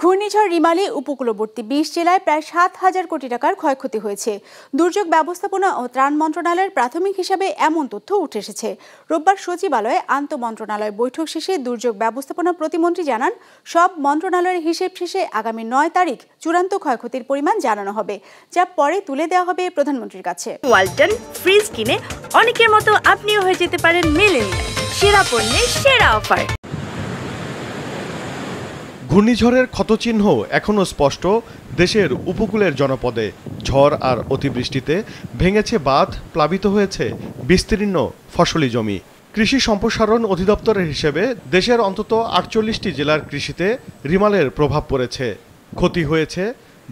ঘূর্ণিঝড় রিমালে উপকূলবর্তী বিশ জেলায় প্রায় সাত হাজার কোটি টাকার ক্ষয়ক্ষতি হয়েছে দুর্যোগ ব্যবস্থাপনা ও ত্রাণ মন্ত্রণালয়ের প্রাথমিক হিসাবে এমন তথ্য উঠে এসেছে রোববার সচিবালয়ে আন্ত মন্ত্রণালয় বৈঠক শেষে দুর্যোগ ব্যবস্থাপনা প্রতিমন্ত্রী জানান সব মন্ত্রণালয়ের হিসেব শেষে আগামী নয় তারিখ চূড়ান্ত ক্ষয়ক্ষতির পরিমাণ জানানো হবে যা পরে তুলে দেওয়া হবে প্রধানমন্ত্রীর কাছে ওয়ালটন ফ্রিজ কিনে অনেকের মতো আপনিও হয়ে যেতে পারেন মেলেনিয়া সেরা পণ্যের সেরা অফার ঘূর্ণিঝড়ের ক্ষতচিহ্ন এখনও স্পষ্ট দেশের উপকূলের জনপদে ঝড় আর অতিবৃষ্টিতে ভেঙেছে বাঁধ প্লাবিত হয়েছে বিস্তীর্ণ ফসলি জমি কৃষি সম্প্রসারণ অধিদপ্তরের হিসেবে দেশের অন্তত আটচল্লিশটি জেলার কৃষিতে রিমালের প্রভাব পড়েছে ক্ষতি হয়েছে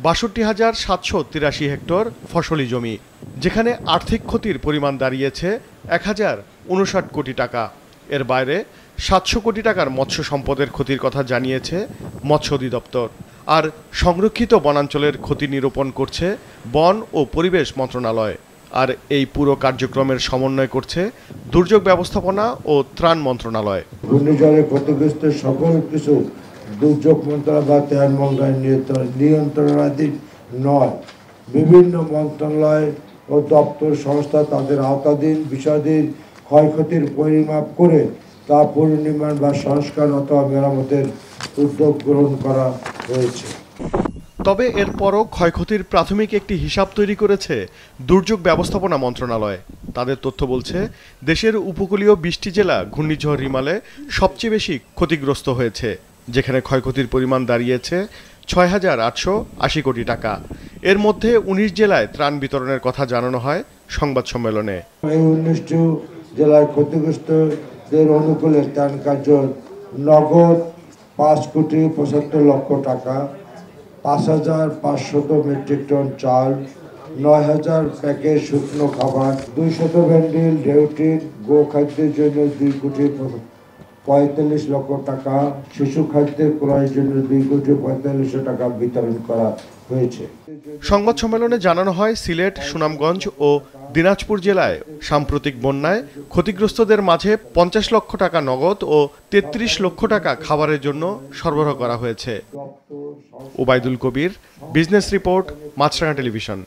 বাষট্টি হাজার সাতশো তিরাশি হেক্টর ফসলি জমি যেখানে আর্থিক ক্ষতির পরিমাণ দাঁড়িয়েছে এক হাজার উনষাট কোটি টাকা এর বাইরে সাতশো কোটি টাকার মৎস্য সম্পদের ক্ষতির কথা জানিয়েছে মৎস্য অধিদপ্তর আর সংরক্ষিত বনাঞ্চলের ক্ষতি নিরূপণ করছে বন ও পরিবেশ মন্ত্রণালয় আর এই পুরো কার্যক্রমের সমন্বয় করছে দুর্যোগ ব্যবস্থাপনা ও ত্রাণ মন্ত্রণালয় ঘূর্ণিঝড়ে ক্ষতিগ্রস্ত সকল কিছু দুর্যোগ মন্ত্রণালয় বা ত্রাণ মন্ত্রণালয় নিয়ন্ত্রণাধীন নয় বিভিন্ন মন্ত্রণালয় ও দপ্তর সংস্থা তাদের আওতাধীন বিষয়াধীন ক্ষয়ক্ষতির পরিমাপ করে তা পুনর্নির্মাণ বা সংস্কার অথবা মেরামতের উদ্যোগ গ্রহণ করা হয়েছে তবে এরপরও ক্ষয়ক্ষতির প্রাথমিক একটি হিসাব তৈরি করেছে দুর্যোগ ব্যবস্থাপনা মন্ত্রণালয় তাদের তথ্য বলছে দেশের উপকূলীয় বৃষ্টি জেলা ঘূর্ণিঝড় রিমালে সবচেয়ে বেশি ক্ষতিগ্রস্ত হয়েছে যেখানে ক্ষয়ক্ষতির পরিমাণ দাঁড়িয়েছে ছয় হাজার আটশো আশি কোটি টাকা এর মধ্যে উনিশ জেলায় ত্রাণ বিতরণের কথা জানানো হয় সংবাদ সম্মেলনে উনিশটি জেলায় ক্ষতিগ্রস্ত দের অনুকূলে ত্রাণ কার্য নগদ পাঁচ কোটি পঁচাত্তর লক্ষ টাকা পাঁচ হাজার পাঁচশত মেট্রিক টন চাল নয় হাজার প্যাকেট শুকনো খাবার দুইশত ভ্যান্ডিল ডেউটিন গো খাদ্যের জন্য দুই কোটি পঁয়তাল্লিশ লক্ষ টাকা শিশু খাদ্যের ক্রয়ের জন্য দুই কোটি পঁয়তাল্লিশ টাকা বিতরণ করা হয়েছে সংবাদ সম্মেলনে জানানো হয় সিলেট সুনামগঞ্জ ও দিনাজপুর জেলায় সাম্প্রতিক বন্যায় ক্ষতিগ্রস্তদের মাঝে পঞ্চাশ লক্ষ টাকা নগদ ও ৩৩ লক্ষ টাকা খাবারের জন্য সরবরাহ করা হয়েছে Obaidul Kabir business report Maasranga television